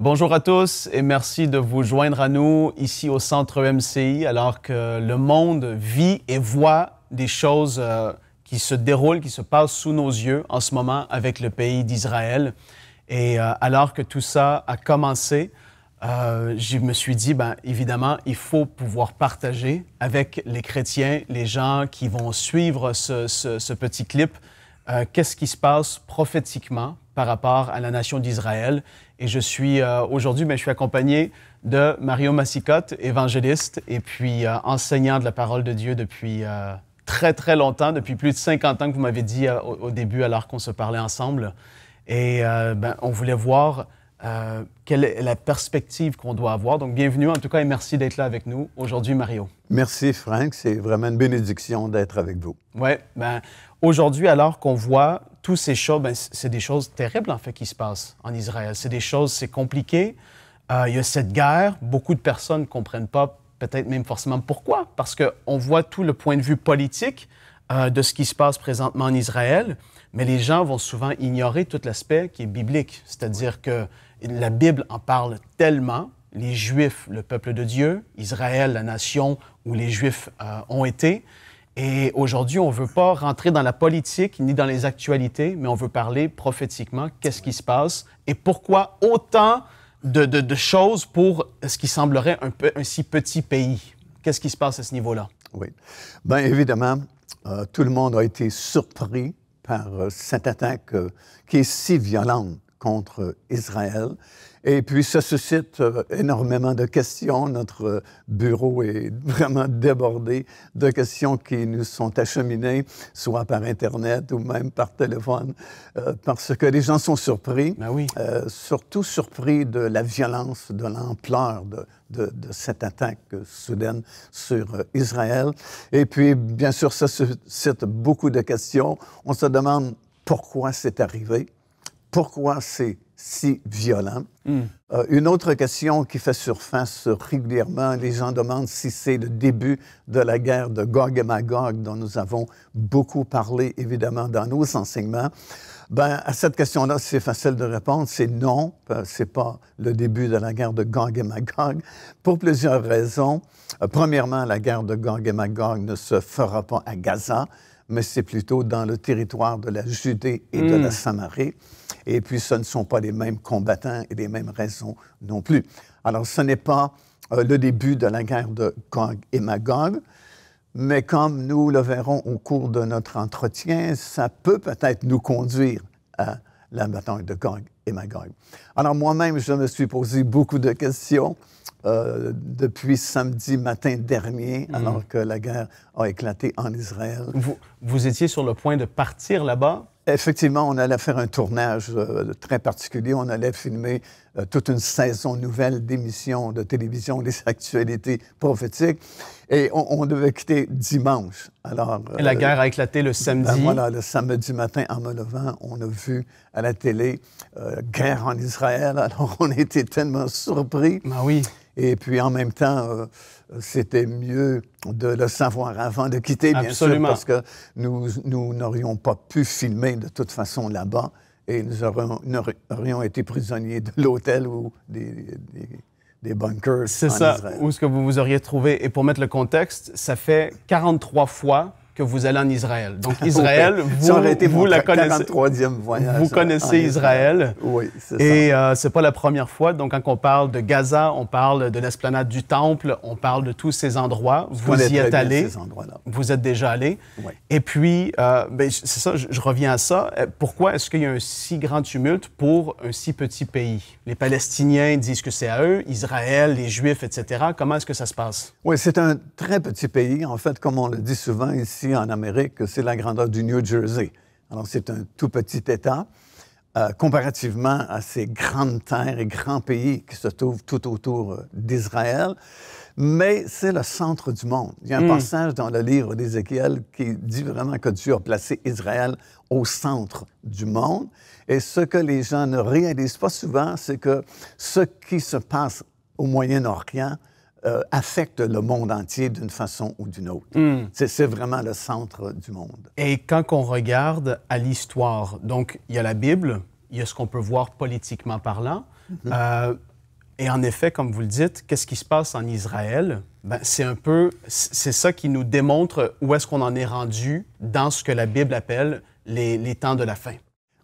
Bonjour à tous et merci de vous joindre à nous ici au centre MCI alors que le monde vit et voit des choses euh, qui se déroulent, qui se passent sous nos yeux en ce moment avec le pays d'Israël. Et euh, alors que tout ça a commencé, euh, je me suis dit, ben, évidemment, il faut pouvoir partager avec les chrétiens, les gens qui vont suivre ce petit clip, qu'est-ce qui se passe prophétiquement par rapport à la nation d'Israël. Et je suis euh, aujourd'hui, ben, je suis accompagné de Mario Massicotte, évangéliste et puis euh, enseignant de la parole de Dieu depuis euh, très très longtemps, depuis plus de 50 ans que vous m'avez dit au, début alors qu'on se parlait ensemble. Et ben, on voulait voir quelle est la perspective qu'on doit avoir. Donc bienvenue en tout cas et merci d'être là avec nous aujourd'hui, Mario. Merci Franck, c'est vraiment une bénédiction d'être avec vous. Oui, ben, aujourd'hui alors qu'on voit tous ces choses, ben, c'est des choses terribles en fait qui se passent en Israël. C'est des choses, c'est compliqué. Euh, il y a cette guerre. Beaucoup de personnes ne comprennent pas, peut-être même forcément pourquoi, parce qu'on voit tout le point de vue politique euh, de ce qui se passe présentement en Israël, mais les gens vont souvent ignorer tout l'aspect qui est biblique. C'est-à-dire que la Bible en parle tellement. Les Juifs, le peuple de Dieu, Israël, la nation où les Juifs euh, ont été, et aujourd'hui, on ne veut pas rentrer dans la politique ni dans les actualités, mais on veut parler prophétiquement qu'est-ce qui se passe et pourquoi autant de, choses pour ce qui semblerait un, si petit pays. Qu'est-ce qui se passe à ce niveau-là? Oui. Bien évidemment, euh, tout le monde a été surpris par euh, cette attaque euh, qui est si violente contre Israël et puis, ça suscite euh, énormément de questions. Notre euh, bureau est vraiment débordé de questions qui nous sont acheminées, soit par Internet ou même par téléphone, euh, parce que les gens sont surpris, ben oui. euh, surtout surpris de la violence, de l'ampleur de, de, de, cette attaque soudaine sur Israël. Et puis, bien sûr, ça suscite beaucoup de questions. On se demande pourquoi c'est arrivé pourquoi c'est si violent. Hmm. Euh, une autre question qui fait surface régulièrement, les gens demandent si c'est le début de la guerre de Gog et Magog dont nous avons beaucoup parlé évidemment dans nos enseignements. Ben, à cette question-là, c'est facile de répondre, c'est non, euh, Ce n'est pas le début de la guerre de Gog et Magog, pour plusieurs raisons. Euh, premièrement, la guerre de Gog et Magog ne se fera pas à Gaza, mais c'est plutôt dans le territoire de la Judée et de la hmm. Samarie. Et puis, ce ne sont pas les mêmes combattants et les mêmes raisons non plus. Alors, ce n'est pas euh, le début de la guerre de Gog et Magog, mais comme nous le verrons au cours de notre entretien, ça peut peut-être nous conduire à la bataille de Gog et Magog. Alors, moi-même, je me suis posé beaucoup de questions. Euh, depuis samedi matin dernier, mhm. alors que la guerre a éclaté en Israël. Vous, vous étiez sur le point de partir là-bas Effectivement, on allait faire un tournage euh, très particulier. On allait filmer euh, toute une saison nouvelle d'émissions de télévision, des actualités prophétiques. Et on, devait quitter dimanche. Alors, et la euh, guerre a éclaté le ben samedi. voilà, le samedi matin, en me levant, on a vu à la télé guerre en Israël. Alors, on était tellement surpris. Ben oui. Et puis en même temps, euh, c'était mieux de le savoir avant de quitter, bien sûr, parce que nous n'aurions pas pu filmer de toute façon là-bas et nous aurions, été prisonniers de l'hôtel ou des, des, bunkers. C'est ça, où est-ce que vous vous auriez trouvé. Et pour mettre le contexte, ça fait 43 fois que vous allez en Israël. Donc, Israël, vous, ça été vous la connaissez. voyage. Hein, vous connaissez Israël. Oui, c'est Et ce euh, c'est pas la première fois. Donc, quand on parle de Gaza, on parle de l'esplanade du Temple, on parle de tous ces endroits. vous y êtes allé. Vous êtes déjà allé. Et puis, euh, ben, c'est ça, je, je, reviens à ça. Euh, pourquoi est-ce qu'il y a un si grand tumulte pour un si petit pays? Les Palestiniens disent que c'est à eux, Israël, les Juifs, etc. Comment est-ce que ça se passe? Oui, c'est un très petit pays. En fait, comme on le dit souvent ici, en Amérique, c'est la grandeur du New Jersey. Alors, c'est un tout petit État euh, comparativement à ces grandes terres et grands pays qui se trouvent tout autour euh, d'Israël. Mais c'est le centre du monde. Il y a un hmm. passage dans le livre d'Ézéchiel qui dit vraiment que Dieu a placé Israël au centre du monde. Et ce que les gens ne réalisent pas souvent, c'est que ce qui se passe au Moyen-Orient euh, affecte le monde entier d'une façon ou d'une autre. Hmm. C'est vraiment le centre du monde. Et quand on regarde à l'histoire, donc il y a la Bible, il y a ce qu'on peut voir politiquement parlant. Mhm. Euh, et en effet, comme vous le dites, qu'est-ce qui se passe en Israël? Ben, c'est un peu, c'est ça qui nous démontre où est-ce qu'on en est rendu dans ce que la Bible appelle les, temps de la fin.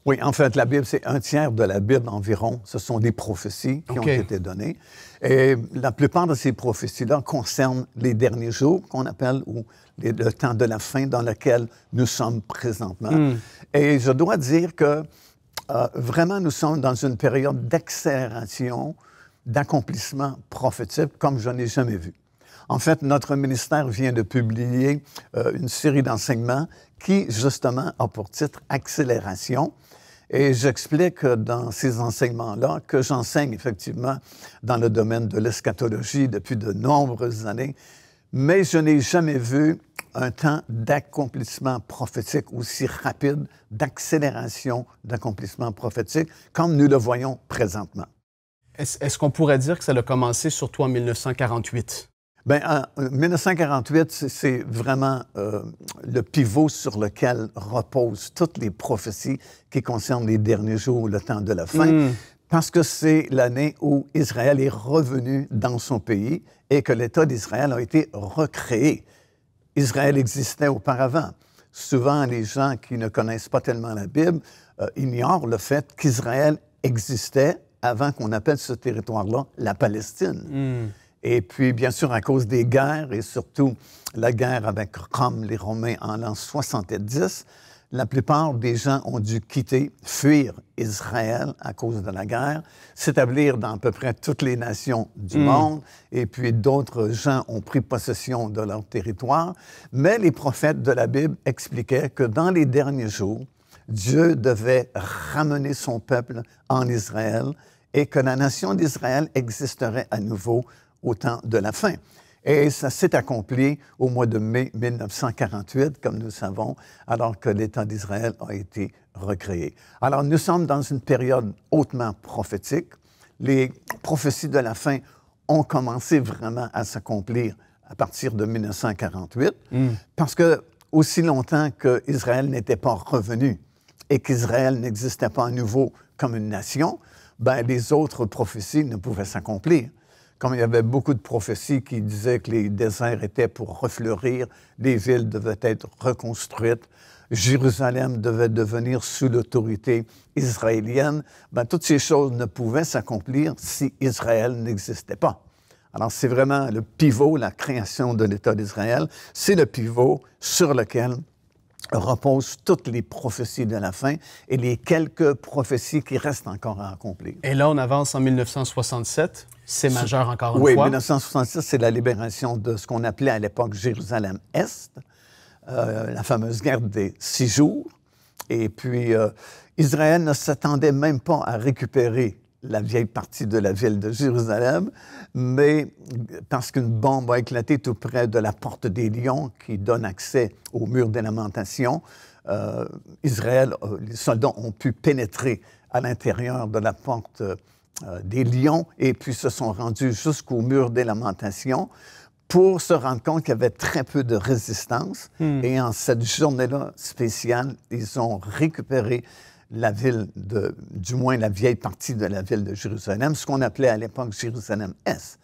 Oui, en fait, la Bible, c'est un tiers de la Bible environ. Ce sont des prophéties qui ont été données. Et la plupart de ces prophéties-là concernent les derniers jours qu'on appelle ou le temps de la fin dans lequel nous sommes présentement. Hmm. Et je dois dire que euh, vraiment nous sommes dans une période d'accélération, d'accomplissement prophétique comme je n'ai jamais vu. En fait, notre ministère vient de publier euh, une série d'enseignements qui, justement, a pour titre Accélération. Et j'explique euh, dans ces enseignements-là que j'enseigne effectivement dans le domaine de l'eschatologie depuis de nombreuses années, mais je n'ai jamais vu un temps d'accomplissement prophétique aussi rapide, d'accélération d'accomplissement prophétique comme nous le voyons présentement. Est-ce qu'on pourrait dire que ça a commencé surtout en 1948? Bien, en 1948, euh, c'est vraiment euh, le pivot sur lequel reposent toutes les prophéties qui concernent les derniers jours, le temps de la fin, hmm. parce que c'est l'année où Israël est revenu dans son pays et que l'État d'Israël a été recréé. Israël existait auparavant. Souvent, les gens qui ne connaissent pas tellement la Bible euh, ignorent le fait qu'Israël existait avant qu'on appelle ce territoire-là la Palestine. Hmm. Et puis, bien sûr, à cause des guerres et surtout la guerre avec Rome, les Romains en l'an 70, la plupart des gens ont dû quitter, fuir Israël à cause de la guerre, s'établir dans à peu près toutes les nations du hmm. monde, et puis d'autres gens ont pris possession de leur territoire. Mais les prophètes de la Bible expliquaient que dans les derniers jours, Dieu devait ramener son peuple en Israël et que la nation d'Israël existerait à nouveau au temps de la fin. Et ça s'est accompli au mois de mai 1948, comme nous savons, alors que l'État d'Israël a été recréé. Alors nous sommes dans une période hautement prophétique. Les prophéties de la fin ont commencé vraiment à s'accomplir à partir de 1948, hmm. parce que aussi longtemps qu'Israël n'était pas revenu et qu'Israël n'existait pas à nouveau comme une nation, ben, les autres prophéties ne pouvaient s'accomplir comme il y avait beaucoup de prophéties qui disaient que les déserts étaient pour refleurir, les villes devaient être reconstruites, Jérusalem devait devenir sous l'autorité israélienne, ben, toutes ces choses ne pouvaient s'accomplir si Israël n'existait pas. Alors c'est vraiment le pivot, la création de l'État d'Israël, c'est le pivot sur lequel repose toutes les prophéties de la fin et les quelques prophéties qui restent encore à accomplir. Et là, on avance en 1967. C'est majeur encore une fois. Oui, 1966, c'est la libération de ce qu'on appelait à l'époque Jérusalem-Est, euh, la fameuse guerre des six jours. Et puis, euh, Israël ne s'attendait même pas à récupérer la vieille partie de la ville de Jérusalem, mais parce qu'une bombe a éclaté tout près de la porte des lions qui donne accès au mur des lamentations, euh, Israël, euh, les soldats ont pu pénétrer à l'intérieur de la porte euh, des lions et puis se sont rendus jusqu'au mur des lamentations pour se rendre compte qu'il y avait très peu de résistance. Hmm. Et en cette journée-là spéciale, ils ont récupéré la ville de, du moins la vieille partie de la ville de Jérusalem, ce qu'on appelait à l'époque Jérusalem-Est.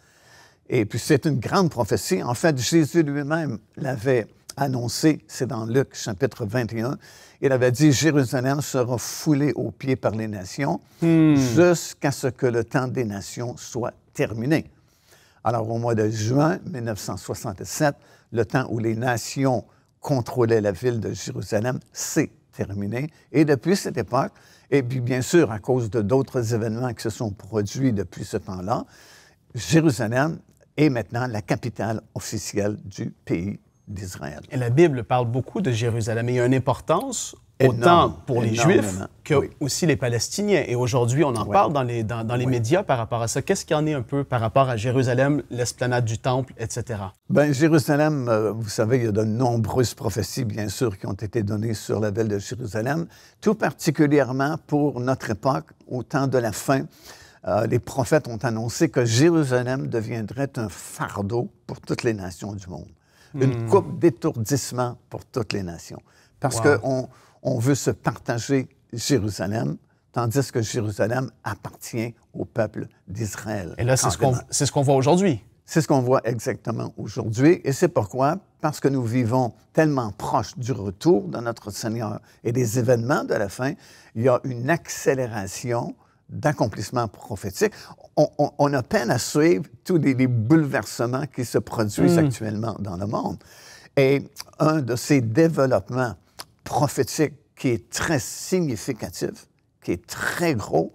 Et puis c'est une grande prophétie. En fait, Jésus lui-même l'avait annoncé, c'est dans Luc chapitre 21. Il avait dit, Jérusalem sera foulée aux pieds par les nations hmm. jusqu'à ce que le temps des nations soit terminé. Alors au mois de juin 1967, le temps où les nations contrôlaient la ville de Jérusalem, c'est terminé. Et depuis cette époque, et puis bien sûr à cause de d'autres événements qui se sont produits depuis ce temps-là, Jérusalem est maintenant la capitale officielle du pays d'Israël. Et la Bible parle beaucoup de Jérusalem. Et il y a une importance autant pour les Juifs que aussi les Palestiniens. Et aujourd'hui, on en parle dans les, dans, dans les médias par rapport à ça. Qu'est-ce qu'il y en est un peu par rapport à Jérusalem, l'esplanade du Temple, etc.? Bien, Jérusalem, euh, vous savez, il y a de nombreuses prophéties, bien sûr, qui ont été données sur la ville de Jérusalem, tout particulièrement pour notre époque, au temps de la fin. Euh, les prophètes ont annoncé que Jérusalem deviendrait un fardeau pour toutes les nations du monde, une hmm. coupe d'étourdissement pour toutes les nations. Parce que... qu'on on veut se partager Jérusalem, tandis que Jérusalem appartient au peuple d'Israël. Et là, c'est ce qu'on voit aujourd'hui. C'est ce qu'on voit exactement aujourd'hui, et c'est pourquoi, parce que nous vivons tellement proche du retour de notre Seigneur et des événements de la fin, il y a une accélération d'accomplissement prophétique. On, a peine à suivre tous les, bouleversements qui se produisent hmm. actuellement dans le monde. Et un de ces développements prophétique qui est très significatif, qui est très gros,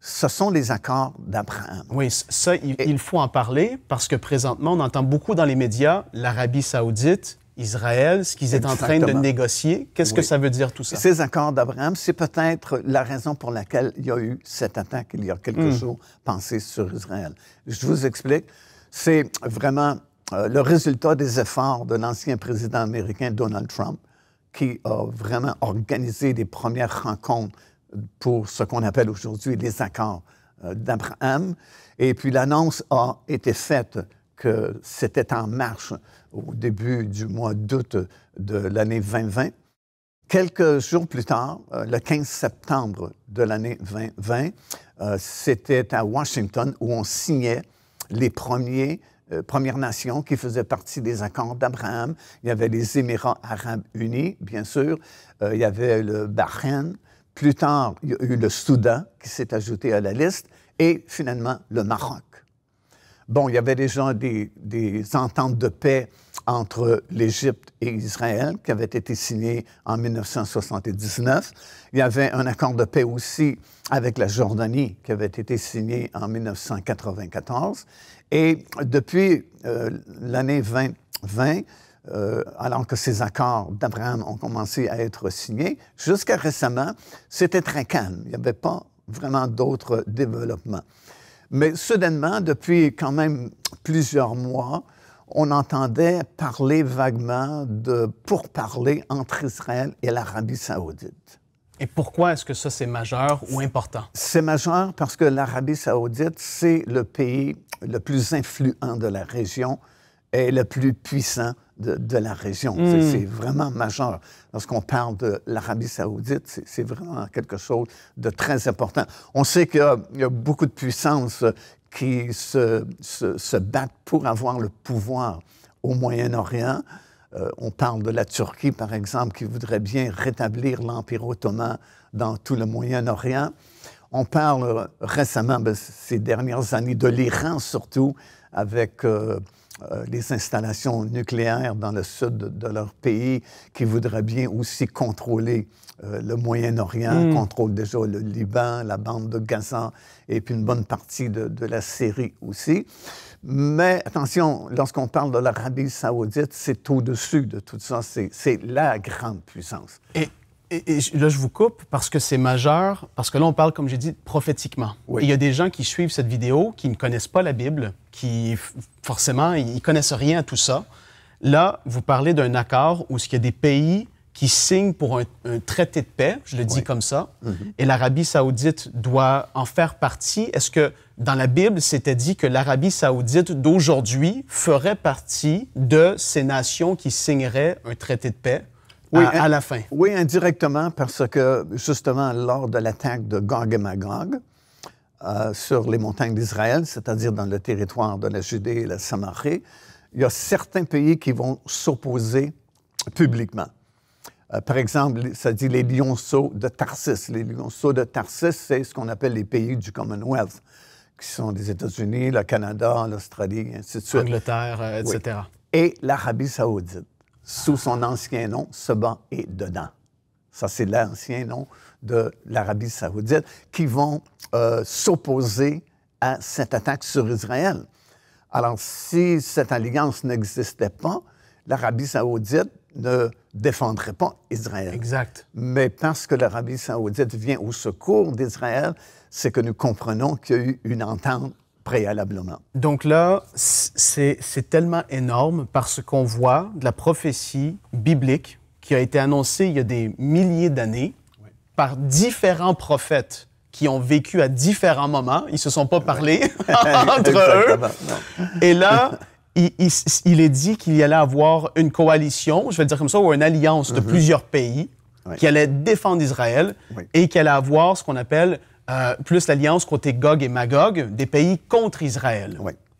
ce sont les accords d'Abraham. Oui, ça, il, faut en parler parce que présentement, on entend beaucoup dans les médias l'Arabie saoudite, Israël, ce qu'ils sont en train de négocier. Qu'est-ce que ça veut dire tout ça? Ces accords d'Abraham, c'est peut-être la raison pour laquelle il y a eu cette attaque il y a quelques hmm. jours pensée sur Israël. Je vous explique. C'est vraiment euh, le résultat des efforts de l'ancien président américain Donald Trump qui a vraiment organisé des premières rencontres pour ce qu'on appelle aujourd'hui les accords euh, d'Abraham. Et puis l'annonce a été faite que c'était en marche au début du mois d'août de l'année 2020. Quelques jours plus tard, euh, le 15 septembre de l'année 2020, euh, c'était à Washington où on signait les premiers Première euh, Premières Nations qui faisaient partie des accords d'Abraham. Il y avait les Émirats arabes unis, bien sûr. Euh, il y avait le Bahreïn. Plus tard, il y a eu le Soudan qui s'est ajouté à la liste. Et finalement, le Maroc. Bon, il y avait déjà des, des ententes de paix entre l'Égypte et Israël qui avaient été signées en 1979. Il y avait un accord de paix aussi avec la Jordanie qui avait été signé en 1994. Et depuis euh, l'année 2020, euh, alors que ces accords d'Abraham ont commencé à être signés, jusqu'à récemment, c'était très calme. Il n'y avait pas vraiment d'autres développements. Mais soudainement, depuis quand même plusieurs mois, on entendait parler vaguement de pourparlers entre Israël et l'Arabie saoudite. Et pourquoi est-ce que ça, c'est majeur ou important? C'est majeur parce que l'Arabie saoudite, c'est le pays le plus influent de la région est le plus puissant de, la région. Hmm. C'est vraiment majeur. Lorsqu'on parle de l'Arabie saoudite, c'est vraiment quelque chose de très important. On sait qu'il y, a beaucoup de puissances qui se, battent pour avoir le pouvoir au Moyen-Orient. Euh, on parle de la Turquie, par exemple, qui voudrait bien rétablir l'Empire ottoman dans tout le Moyen-Orient. On parle récemment, ben, ces dernières années, de l'Iran surtout, avec euh, euh, les installations nucléaires dans le sud de, leur pays, qui voudraient bien aussi contrôler euh, le Moyen-Orient, hmm. contrôle déjà le Liban, la bande de Gaza et puis une bonne partie de, la Syrie aussi. Mais attention, lorsqu'on parle de l'Arabie saoudite, c'est au-dessus de tout ça, c'est la grande puissance. Et, là, je vous coupe parce que c'est majeur, parce que là, on parle, comme j'ai dit, prophétiquement. il y a des gens qui suivent cette vidéo, qui ne connaissent pas la Bible, qui forcément, ils connaissent rien à tout ça. Là, vous parlez d'un accord où il y a des pays qui signent pour un, traité de paix, je le dis comme ça, mm-hmm. et l'Arabie saoudite doit en faire partie. Est-ce que dans la Bible, c'était dit que l'Arabie saoudite d'aujourd'hui ferait partie de ces nations qui signeraient un traité de paix? oui, à, la fin. Oui, indirectement, parce que justement, lors de l'attaque de Gog et Magog euh, sur les montagnes d'Israël, c'est-à-dire dans le territoire de la Judée et la Samarie, il y a certains pays qui vont s'opposer publiquement. Euh, par exemple, ça dit les lionceaux de Tarsis. Les lionceaux de Tarsis, c'est ce qu'on appelle les pays du Commonwealth, qui sont les États-Unis, le Canada, l'Australie, ainsi etc. Euh, et l'Arabie saoudite sous son ancien nom, Seba et dedans. Ça, c'est l'ancien nom de l'Arabie saoudite, qui vont euh, s'opposer à cette attaque sur Israël. Alors, si cette alliance n'existait pas, l'Arabie saoudite ne défendrait pas Israël. Exact. Mais parce que l'Arabie saoudite vient au secours d'Israël, c'est que nous comprenons qu'il y a eu une entente préalablement. Donc là, c'est tellement énorme parce qu'on voit de la prophétie biblique qui a été annoncée il y a des milliers d'années par différents prophètes qui ont vécu à différents moments. Ils ne se sont pas parlé entre eux. Et là, il, est dit qu'il y allait avoir une coalition, je vais le dire comme ça, ou une alliance de mhm. plusieurs pays qui allait défendre Israël et qui allait avoir ce qu'on appelle euh, plus l'alliance côté Gog et Magog, des pays contre Israël.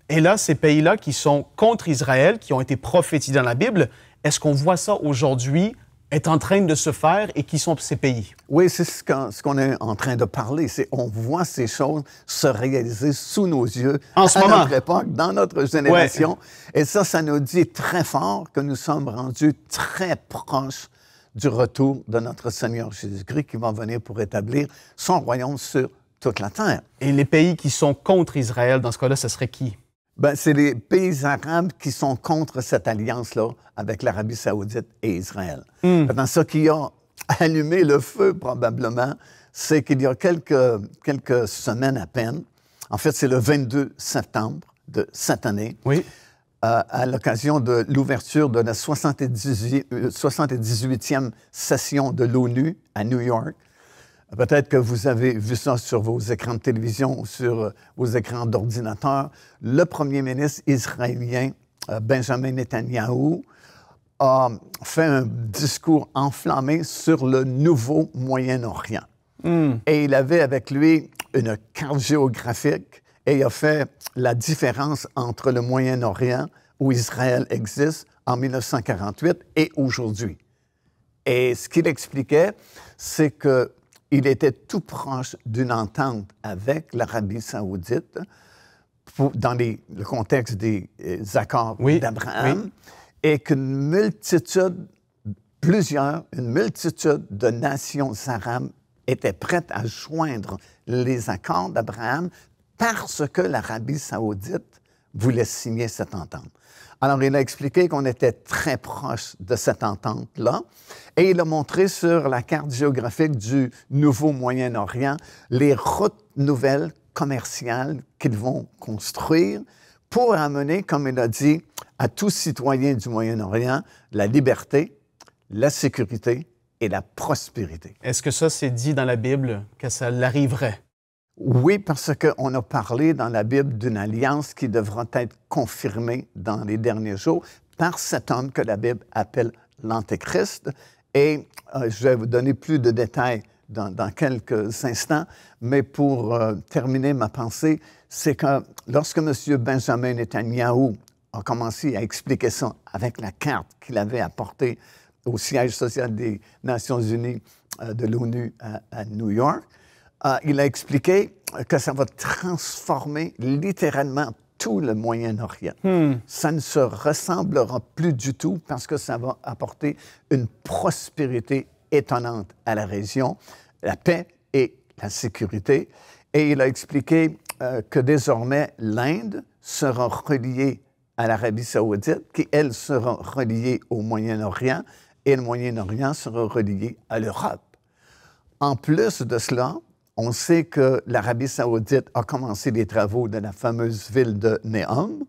Et là, ces pays-là qui sont contre Israël, qui ont été prophétisés dans la Bible, est-ce qu'on voit ça aujourd'hui est en train de se faire et qui sont ces pays. Oui, c'est ce qu'on est en train de parler. C'est on voit ces choses se réaliser sous nos yeux en ce à notre époque, dans notre génération. Et ça, ça nous dit très fort que nous sommes rendus très proches du retour de notre Seigneur Jésus-Christ qui va venir pour établir son royaume sur toute la terre. Et les pays qui sont contre Israël, dans ce cas-là, ce serait qui? Ben, c'est les pays arabes qui sont contre cette alliance-là avec l'Arabie saoudite et Israël. Dans hmm. ce qui a allumé le feu, probablement, c'est qu'il y a quelques, quelques semaines à peine, en fait, c'est le 22 septembre de cette année, oui à l'occasion de l'ouverture de la 78, e euh, session de l'ONU à New York. Peut-être que vous avez vu ça sur vos écrans de télévision ou sur euh, vos écrans d'ordinateur. Le premier ministre israélien, euh, Benjamin Netanyahu, a fait un discours enflammé sur le nouveau Moyen-Orient. Hmm. Et il avait avec lui une carte géographique et il a fait la différence entre le Moyen-Orient, où Israël existe, en 1948 et aujourd'hui. Et ce qu'il expliquait, c'est qu'il était tout proche d'une entente avec l'Arabie saoudite pour, dans le contexte des, euh, accords d'Abraham et qu'une multitude, plusieurs, une multitude de nations arabes étaient prêtes à joindre les accords d'Abraham parce que l'Arabie saoudite voulait signer cette entente. Alors, il a expliqué qu'on était très proche de cette entente-là, et il a montré sur la carte géographique du nouveau Moyen-Orient les routes nouvelles commerciales qu'ils vont construire pour amener, comme il a dit, à tous citoyens du Moyen-Orient la liberté, la sécurité et la prospérité. Est-ce que ça, c'est dit dans la Bible que ça l'arriverait? Oui, parce qu'on a parlé dans la Bible d'une alliance qui devra être confirmée dans les derniers jours par cet homme que la Bible appelle l'Antéchrist. Et euh, je vais vous donner plus de détails dans, quelques instants, mais pour euh, terminer ma pensée, c'est que lorsque M. Benjamin Netanyahu a commencé à expliquer ça avec la carte qu'il avait apportée au siège social des Nations Unies euh, de l'ONU à New York, ah, il a expliqué que ça va transformer littéralement tout le Moyen-Orient. Hmm. Ça ne se ressemblera plus du tout parce que ça va apporter une prospérité étonnante à la région, la paix et la sécurité. Et il a expliqué euh, que désormais l'Inde sera reliée à l'Arabie saoudite, qui, elle, sera reliée au Moyen-Orient, et le Moyen-Orient sera relié à l'Europe. En plus de cela, on sait que l'Arabie saoudite a commencé les travaux de la fameuse ville de Neom,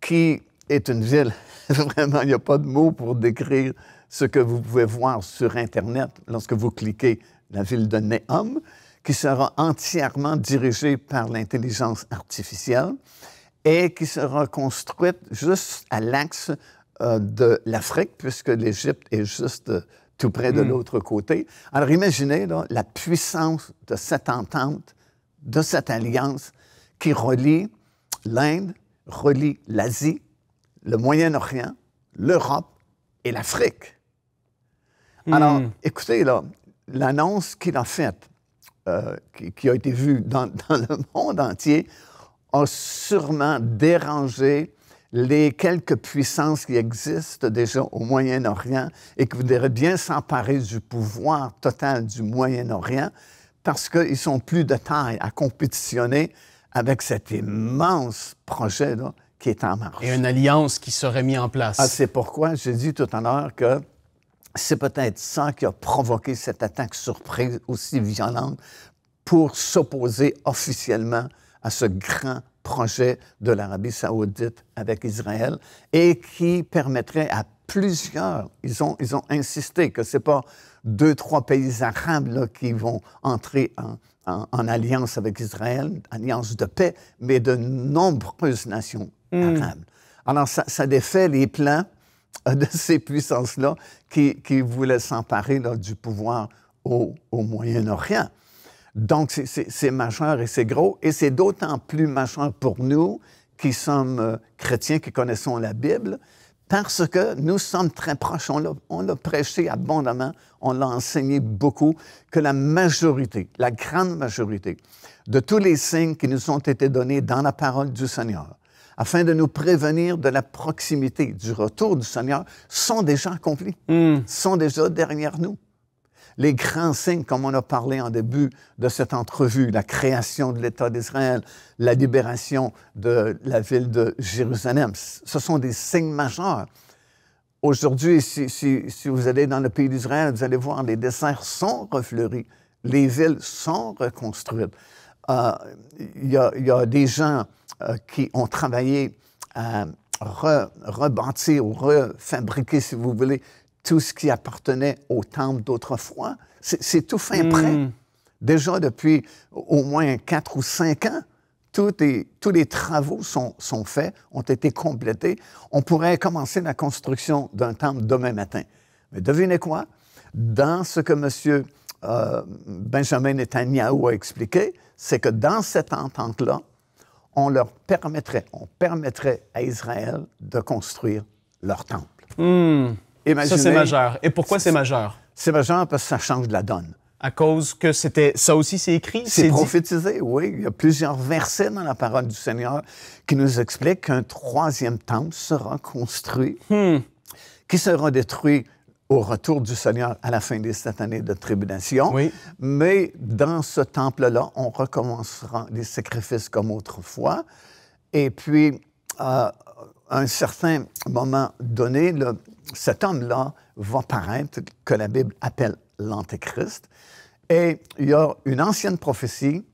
qui est une ville, vraiment, il n'y a pas de mots pour décrire ce que vous pouvez voir sur Internet lorsque vous cliquez la ville de Neom, qui sera entièrement dirigée par l'intelligence artificielle et qui sera construite juste à l'axe euh, de l'Afrique, puisque l'Égypte est juste euh, tout près de hmm. l'autre côté. Alors imaginez la puissance de cette entente, de cette alliance qui relie l'Inde, relie l'Asie, le Moyen-Orient, l'Europe et l'Afrique. Hmm. Alors, écoutez, l'annonce qu'il a faite, euh, qui, a été vue dans, le monde entier, a sûrement dérangé les quelques puissances qui existent déjà au Moyen-Orient et qui voudraient bien s'emparer du pouvoir total du Moyen-Orient parce qu'ils sont plus de taille à compétitionner avec cet immense projet-là qui est en marche. Et une alliance qui serait mise en place. Ah, c'est pourquoi j'ai dit tout à l'heure que c'est peut-être ça qui a provoqué cette attaque surprise aussi violente pour s'opposer officiellement à ce grand projet de l'Arabie saoudite avec Israël et qui permettrait à plusieurs, ils ont, ils ont insisté que ce n'est pas deux, trois pays arabes qui vont entrer en, alliance avec Israël, alliance de paix, mais de nombreuses nations hmm. arabes. Alors, ça, défait les plans euh, de ces puissances-là qui, voulaient s'emparer du pouvoir au, au Moyen-Orient. Donc, c'est majeur et c'est gros. Et c'est d'autant plus majeur pour nous qui sommes euh, chrétiens, qui connaissons la Bible, parce que nous sommes très proches. On l'a prêché abondamment, on l'a enseigné beaucoup, que la majorité, la grande majorité de tous les signes qui nous ont été donnés dans la parole du Seigneur, afin de nous prévenir de la proximité du retour du Seigneur, sont déjà accomplis, hmm. sont déjà derrière nous les grands signes, comme on a parlé en début de cette entrevue, la création de l'État d'Israël, la libération de la ville de Jérusalem, ce sont des signes majeurs. Aujourd'hui, si, vous allez dans le pays d'Israël, vous allez voir, les desserts sont refleuris, les villes sont reconstruites. Euh, il y, a des gens euh, qui ont travaillé à rebâtir ou refabriquer, si vous voulez, tout ce qui appartenait au temple d'autrefois. C'est tout fin hmm. prêt. Déjà depuis au moins quatre ou cinq ans, tous les travaux sont, faits, ont été complétés. On pourrait commencer la construction d'un temple demain matin. Mais devinez quoi? Dans ce que M. Euh, Benjamin Netanyahu a expliqué, c'est que dans cette entente-là, on leur permettrait, on permettrait à Israël de construire leur temple. Hmm ça, c'est majeur. Et pourquoi c'est majeur? C'est majeur parce que ça change de la donne. À cause que c'était ça aussi, c'est écrit. C'est prophétisé, oui. Il y a plusieurs versets dans la parole du Seigneur qui nous expliquent qu'un troisième temple sera construit, hmm. qui sera détruit au retour du Seigneur à la fin des cette année de tribulation. Oui. Mais dans ce temple-là, on recommencera les sacrifices comme autrefois. Et puis, à euh, un certain moment donné, le, cet homme-là va paraître, que la Bible appelle l'Antéchrist. Et il y a une ancienne prophétie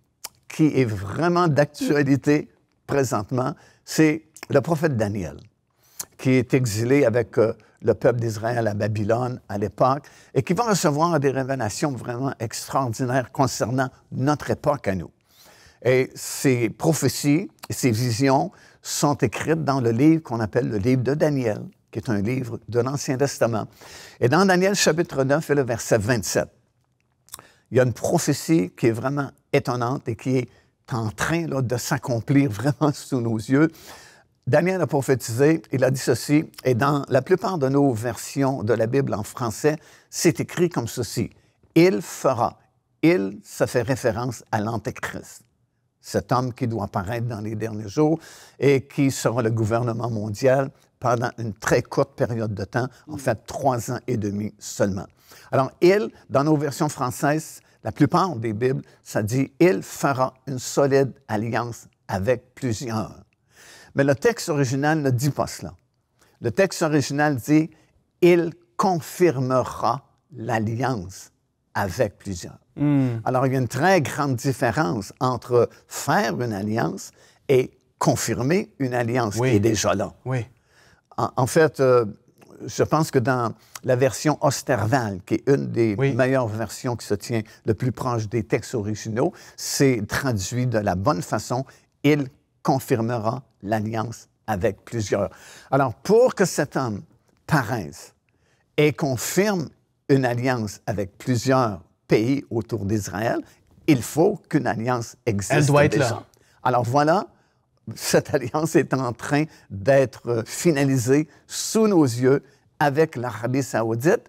qui est vraiment d'actualité présentement, c'est le prophète Daniel, qui est exilé avec euh, le peuple d'Israël à Babylone à l'époque, et qui va recevoir des révélations vraiment extraordinaires concernant notre époque à nous. Et ces prophéties, ces visions sont écrites dans le livre qu'on appelle le livre de Daniel qui est un livre de l'Ancien Testament. Et dans Daniel chapitre 9 et le verset 27, il y a une prophétie qui est vraiment étonnante et qui est en train de s'accomplir vraiment sous nos yeux. Daniel a prophétisé, il a dit ceci, et dans la plupart de nos versions de la Bible en français, c'est écrit comme ceci. Il fera. Il, ça fait référence à l'Antéchrist, cet homme qui doit apparaître dans les derniers jours et qui sera le gouvernement mondial pendant une très courte période de temps, en fait trois ans et demi seulement. Alors, il, dans nos versions françaises, la plupart des Bibles, ça dit il fera une solide alliance avec plusieurs. Mais le texte original ne dit pas cela. Le texte original dit il confirmera l'alliance avec plusieurs. Hmm. Alors, il y a une très grande différence entre faire une alliance et confirmer une alliance qui est déjà là. Oui. En, fait, euh, je pense que dans la version Osterval, qui est une des meilleures versions qui se tient le plus proche des textes originaux, c'est traduit de la bonne façon. Il confirmera l'alliance avec plusieurs. Alors, pour que cet homme paraisse et confirme une alliance avec plusieurs pays autour d'Israël, il faut qu'une alliance existe. Elle doit être là. Alors voilà cette alliance est en train d'être euh, finalisée sous nos yeux avec l'Arabie saoudite,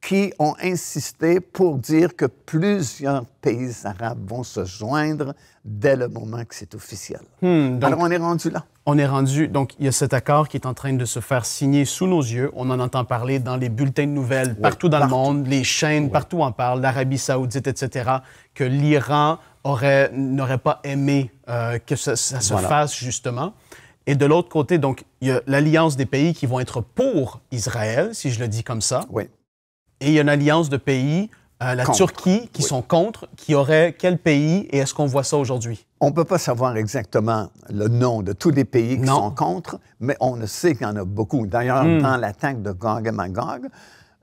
qui ont insisté pour dire que plusieurs pays arabes vont se joindre dès le moment que c'est officiel. Hmm, Alors on est rendu là. On est rendu, donc il y a cet accord qui est en train de se faire signer sous nos yeux. On en entend parler dans les bulletins de nouvelles, partout dans le monde, les chaînes, partout en parle, l'Arabie saoudite, etc., que l'Iran n'aurait pas aimé euh, que ça, se fasse, justement. Et de l'autre côté, donc, il y a l'alliance des pays qui vont être pour Israël, si je le dis comme ça. Et il y a une alliance de pays, euh, la Turquie, qui sont contre, qui aurait quel pays et est-ce qu'on voit ça aujourd'hui? On ne peut pas savoir exactement le nom de tous les pays qui sont contre, mais on sait qu'il y en a beaucoup. D'ailleurs, hmm. dans l'attaque de Gog et Magog,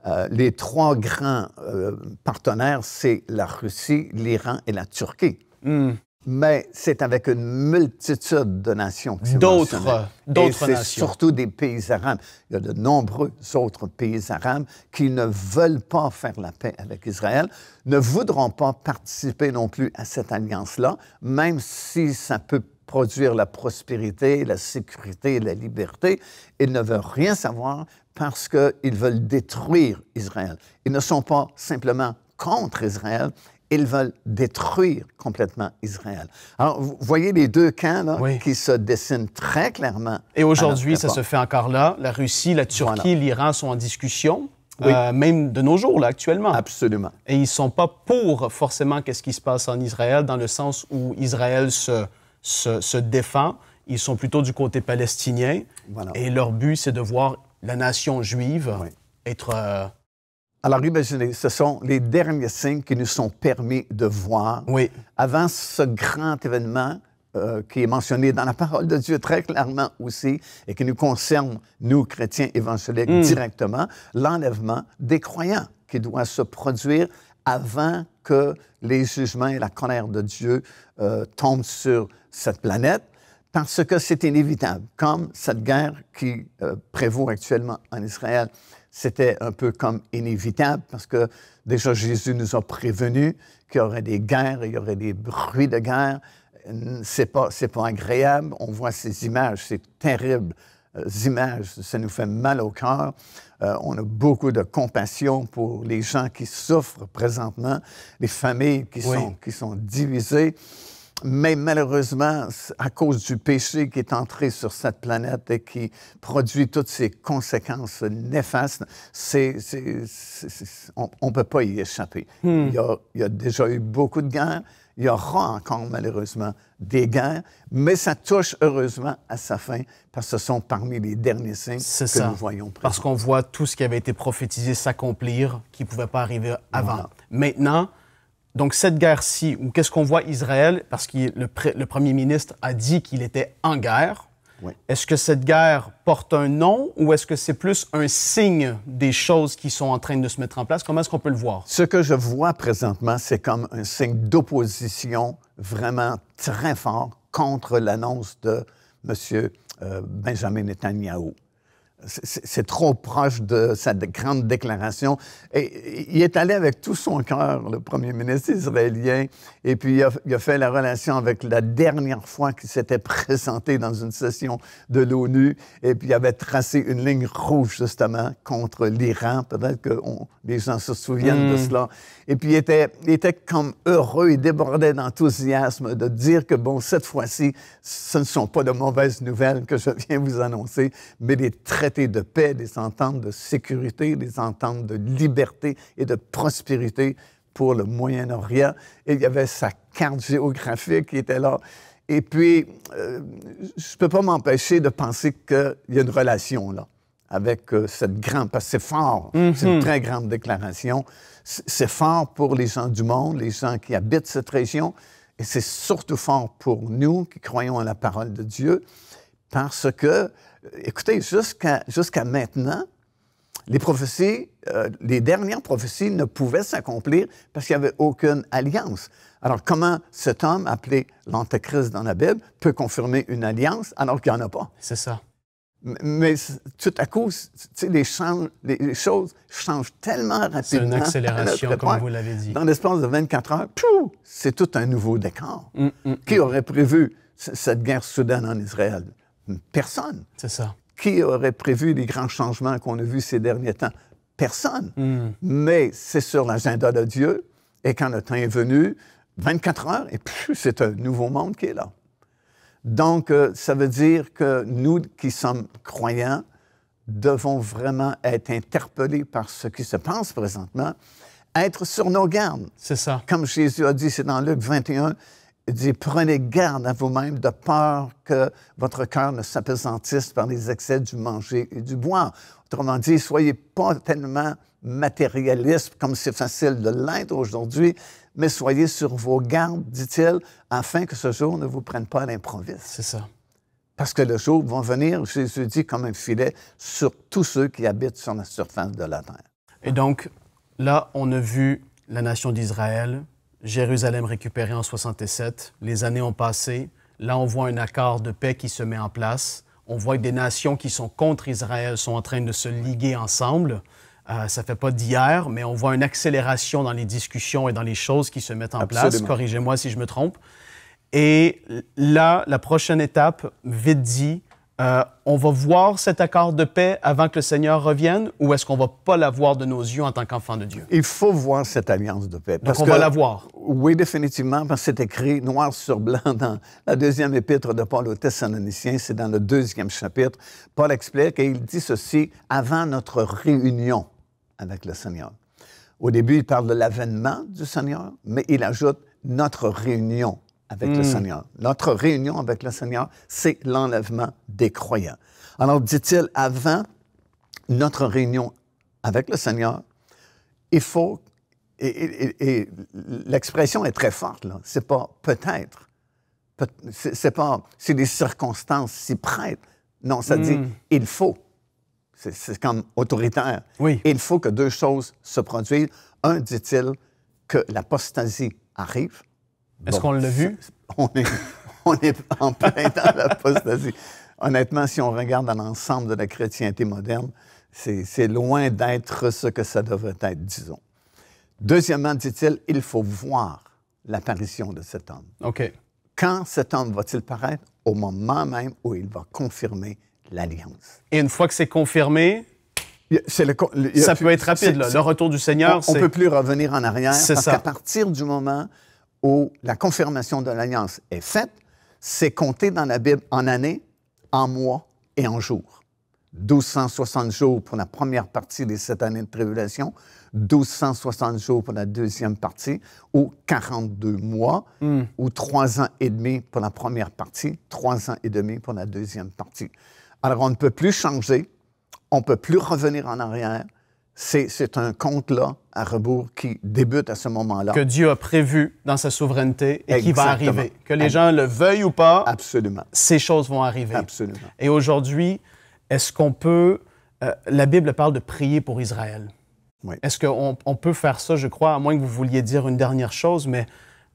euh, les trois grands euh, partenaires, c'est la Russie, l'Iran et la Turquie. Hmm. Mais c'est avec une multitude de nations. D'autres, d'autres nations. C'est surtout des pays arabes. Il y a de nombreux autres pays arabes qui ne veulent pas faire la paix avec Israël, ne voudront pas participer non plus à cette alliance-là, même si ça peut produire la prospérité, la sécurité et la liberté. Ils ne veulent rien savoir parce qu'ils veulent détruire Israël. Ils ne sont pas simplement contre Israël, ils veulent détruire complètement Israël. Alors, vous voyez les deux camps là, qui se dessinent très clairement. Et aujourd'hui, ça se fait encore là. La Russie, la Turquie, l'Iran sont en discussion. Euh, même de nos jours, là, actuellement. Absolument. Et ils ne sont pas pour forcément qu'est-ce qui se passe en Israël, dans le sens où Israël se, se, se défend. Ils sont plutôt du côté palestinien. Et leur but, c'est de voir la nation juive être... Euh, Alors imaginez, ce sont les derniers signes qui nous sont permis de voir. Oui. Avant ce grand événement, euh, qui est mentionné dans la parole de Dieu très clairement aussi et qui nous concerne, nous, chrétiens évangéliques, hmm. directement, l'enlèvement des croyants qui doit se produire avant que les jugements et la colère de Dieu euh, tombent sur cette planète parce que c'est inévitable. Comme cette guerre qui euh, prévaut actuellement en Israël, c'était un peu comme inévitable parce que déjà Jésus nous a prévenus qu'il y aurait des guerres, il y aurait des bruits de guerre. C'est pas, c'est pas agréable. On voit ces images, ces terribles euh, images. Ça nous fait mal au cœur. Euh, on a beaucoup de compassion pour les gens qui souffrent présentement, les familles qui, sont, qui sont divisées mais malheureusement, à cause du péché qui est entré sur cette planète et qui produit toutes ces conséquences néfastes, c'est, on ne peut pas y échapper. Hmm. Il, y a, déjà eu beaucoup de guerres, il y aura encore malheureusement des guerres, mais ça touche heureusement à sa fin parce que ce sont parmi les derniers signes que nous voyons. Parce qu'on voit tout ce qui avait été prophétisé s'accomplir, qui ne pouvait pas arriver avant. Maintenant, donc, cette guerre-ci, ou qu'est-ce qu'on voit Israël, parce que le, le premier ministre a dit qu'il était en guerre. Est-ce que cette guerre porte un nom ou est-ce que c'est plus un signe des choses qui sont en train de se mettre en place? Comment est-ce qu'on peut le voir? Ce que je vois présentement, c'est comme un signe d'opposition vraiment très fort contre l'annonce de M. Euh, Benjamin Netanyahu c'est trop proche de sa grande déclaration. Et il est allé avec tout son cœur, le premier ministre israélien, et puis il a, fait la relation avec la dernière fois qu'il s'était présenté dans une session de l'ONU, et puis il avait tracé une ligne rouge, justement, contre l'Iran. Peut-être que les gens se souviennent de hmm. cela. Et puis il était, il était comme heureux, il débordait d'enthousiasme de dire que, bon, cette fois-ci, ce ne sont pas de mauvaises nouvelles que je viens vous annoncer, mais des très de paix, des ententes de sécurité, des ententes de liberté et de prospérité pour le Moyen-Orient. Et il y avait sa carte géographique qui était là. Et puis, euh, je ne peux pas m'empêcher de penser qu'il y a une relation là avec euh, cette grande... Parce c'est fort, c'est une mhm. très grande déclaration. C'est fort pour les gens du monde, les gens qui habitent cette région, et c'est surtout fort pour nous qui croyons à la parole de Dieu, parce que écoutez, jusqu'à maintenant, les prophéties, euh, les dernières prophéties ne pouvaient s'accomplir parce qu'il n'y avait aucune alliance. Alors, comment cet homme appelé l'Antéchrist dans la Bible peut confirmer une alliance alors qu'il n'y en a pas? C'est ça. Mais tout à coup, les, choses changent tellement rapidement. C'est une accélération, comme vous l'avez dit. Dans l'espace de 24 heures, c'est tout un nouveau décor. Mm, mm, Qui mm. aurait prévu cette guerre soudaine en Israël? Personne. C'est ça. Qui aurait prévu les grands changements qu'on a vus ces derniers temps? Personne. Hmm. Mais c'est sur l'agenda de Dieu. Et quand le temps est venu, 24 heures, et puis c'est un nouveau monde qui est là. Donc, euh, ça veut dire que nous qui sommes croyants devons vraiment être interpellés par ce qui se passe présentement, être sur nos gardes. C'est ça. Comme Jésus a dit, c'est dans Luc 21, il dit, prenez garde à vous-même de peur que votre cœur ne s'apesantisse par les excès du manger et du boire. Autrement dit, soyez pas tellement matérialiste comme c'est facile de l'être aujourd'hui, mais soyez sur vos gardes, dit-il, afin que ce jour ne vous prenne pas à l'improviste. C'est ça. Parce que le jour va venir, Jésus dit, comme un filet sur tous ceux qui habitent sur la surface de la terre. Et donc, là, on a vu la nation d'Israël, Jérusalem récupérée en 67, les années ont passé, là on voit un accord de paix qui se met en place, on voit que des nations qui sont contre Israël sont en train de se liguer ensemble. Euh, ça ne fait pas d'hier, mais on voit une accélération dans les discussions et dans les choses qui se mettent en place. Corrigez-moi si je me trompe. Et là, la prochaine étape, vite dit, euh, on va voir cet accord de paix avant que le Seigneur revienne ou est-ce qu'on va pas l'avoir de nos yeux en tant qu'enfant de Dieu? Il faut voir cette alliance de paix. Parce Donc on va la voir. Oui, définitivement, parce que c'est écrit noir sur blanc dans la deuxième épître de Paul aux Thessaloniciens, c'est dans le deuxième chapitre. Paul explique et il dit ceci avant notre réunion avec le Seigneur. Au début, il parle de l'avènement du Seigneur, mais il ajoute notre réunion avec le hmm. Seigneur. Notre réunion avec le Seigneur, c'est l'enlèvement des croyants. Alors, dit-il, avant notre réunion avec le Seigneur, il faut, et, l'expression est très forte, là, c'est pas peut-être, c'est pas, c'est des circonstances si prêtes. Non, ça dit, hmm. il faut. C'est, c'est comme autoritaire. Oui. Il faut que deux choses se produisent. Un, dit-il, que l'apostasie arrive est-ce qu'on l'a vu? On est, on en plein dans l'apostasie. Honnêtement, si on regarde dans l'ensemble de la chrétienté moderne, c'est loin d'être ce que ça devrait être, disons. Deuxièmement, dit-il, il faut voir l'apparition de cet homme. OK. Quand cet homme va-t-il paraître? Au moment même où il va confirmer l'alliance. Et une fois que c'est confirmé, ça peut être rapide. Le retour du Seigneur, on ne peut plus revenir en arrière. Parce qu'à partir du moment où la confirmation de l'alliance est faite, c'est compté dans la Bible en années, en mois et en jours. 1260 jours pour la première partie des sept années de tribulation, 1260 jours pour la deuxième partie, ou 42 mois, hmm. ou trois ans et demi pour la première partie, trois ans et demi pour la deuxième partie. Alors, on ne peut plus changer, on ne peut plus revenir en arrière, c'est un compte-là à rebours qui débute à ce moment-là. Que Dieu a prévu dans sa souveraineté et qui va arriver. Que les gens le veuillent ou pas, Absolument. ces choses vont arriver. Absolument. Et aujourd'hui, est-ce qu'on peut... Euh, la Bible parle de prier pour Israël. Est-ce qu'on peut faire ça, je crois, à moins que vous vouliez dire une dernière chose, mais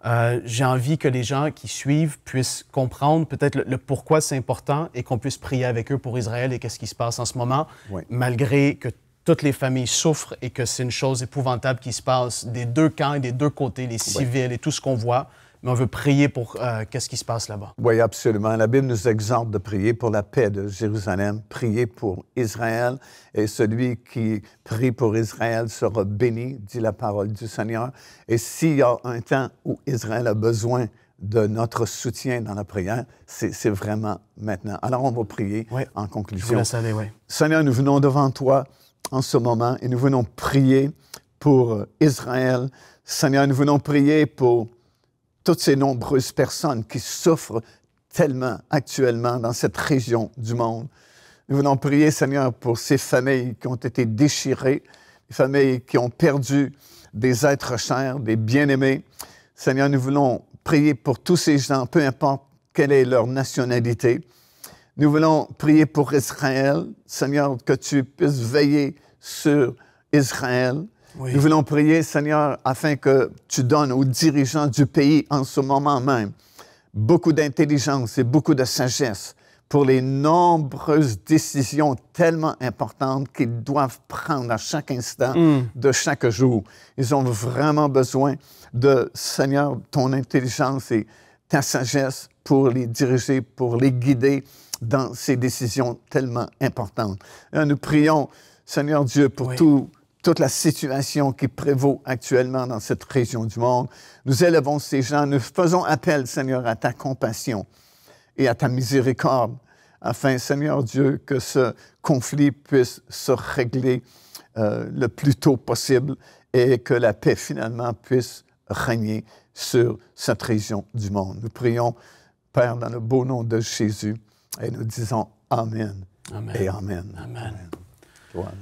euh, j'ai envie que les gens qui suivent puissent comprendre peut-être le, pourquoi c'est important et qu'on puisse prier avec eux pour Israël et qu'est-ce qui se passe en ce moment, malgré que toutes les familles souffrent et que c'est une chose épouvantable qui se passe des deux camps et des deux côtés, les civils et tout ce qu'on voit. Mais on veut prier pour euh, qu'est-ce qui se passe là-bas. Oui, absolument. La Bible nous exhorte de prier pour la paix de Jérusalem, prier pour Israël. Et celui qui prie pour Israël sera béni, dit la parole du Seigneur. Et s'il y a un temps où Israël a besoin de notre soutien dans la prière, c'est vraiment maintenant. Alors on va prier en conclusion. Seigneur, nous venons devant toi en ce moment et nous venons prier pour euh, Israël. Seigneur, nous venons prier pour toutes ces nombreuses personnes qui souffrent tellement actuellement dans cette région du monde. Nous venons prier, Seigneur, pour ces familles qui ont été déchirées, les familles qui ont perdu des êtres chers, des bien-aimés. Seigneur, nous voulons prier pour tous ces gens, peu importe quelle est leur nationalité. Nous voulons prier pour Israël. Seigneur, que tu puisses veiller sur Israël. Nous voulons prier, Seigneur, afin que tu donnes aux dirigeants du pays en ce moment même beaucoup d'intelligence et beaucoup de sagesse pour les nombreuses décisions tellement importantes qu'ils doivent prendre à chaque instant mm. de chaque jour. Ils ont vraiment besoin de, Seigneur, ton intelligence et ta sagesse pour les diriger, pour les guider dans ces décisions tellement importantes. Euh, nous prions, Seigneur Dieu, pour tout, toute la situation qui prévaut actuellement dans cette région du monde. Nous élevons ces gens, nous faisons appel, Seigneur, à ta compassion et à ta miséricorde, afin, Seigneur Dieu, que ce conflit puisse se régler euh, le plus tôt possible et que la paix finalement puisse régner sur cette région du monde. Nous prions, Père, dans le beau nom de Jésus. Et nous disons Amen. Amen. Et Amen. Amen.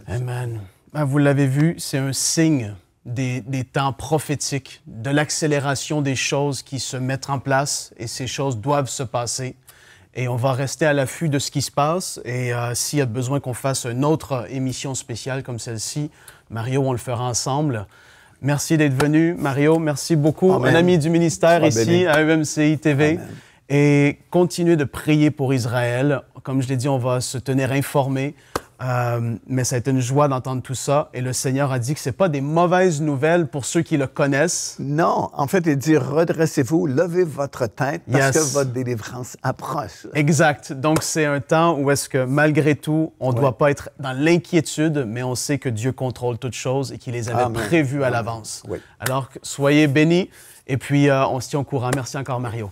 Amen. Ben, vous l'avez vu, c'est un signe des, des, temps prophétiques, de l'accélération des choses qui se mettent en place et ces choses doivent se passer. Et on va rester à l'affût de ce qui se passe. Et euh, s'il y a besoin qu'on fasse une autre émission spéciale comme celle-ci, Mario, on le fera ensemble. Merci d'être venu, Mario. Merci beaucoup. Un ami du ministère ici à EMCI TV et continuez de prier pour Israël. Comme je l'ai dit, on va se tenir informé. Euh, mais ça a été une joie d'entendre tout ça. Et le Seigneur a dit que ce n'est pas des mauvaises nouvelles pour ceux qui le connaissent. Non, en fait, il dit redressez-vous, levez votre tête parce que votre délivrance approche. Exact. Donc, c'est un temps où est-ce que malgré tout, on ne doit pas être dans l'inquiétude, mais on sait que Dieu contrôle toutes choses et qu'il les avait prévues à l'avance. Alors, soyez bénis et puis euh, on se tient au courant. Merci encore, Mario.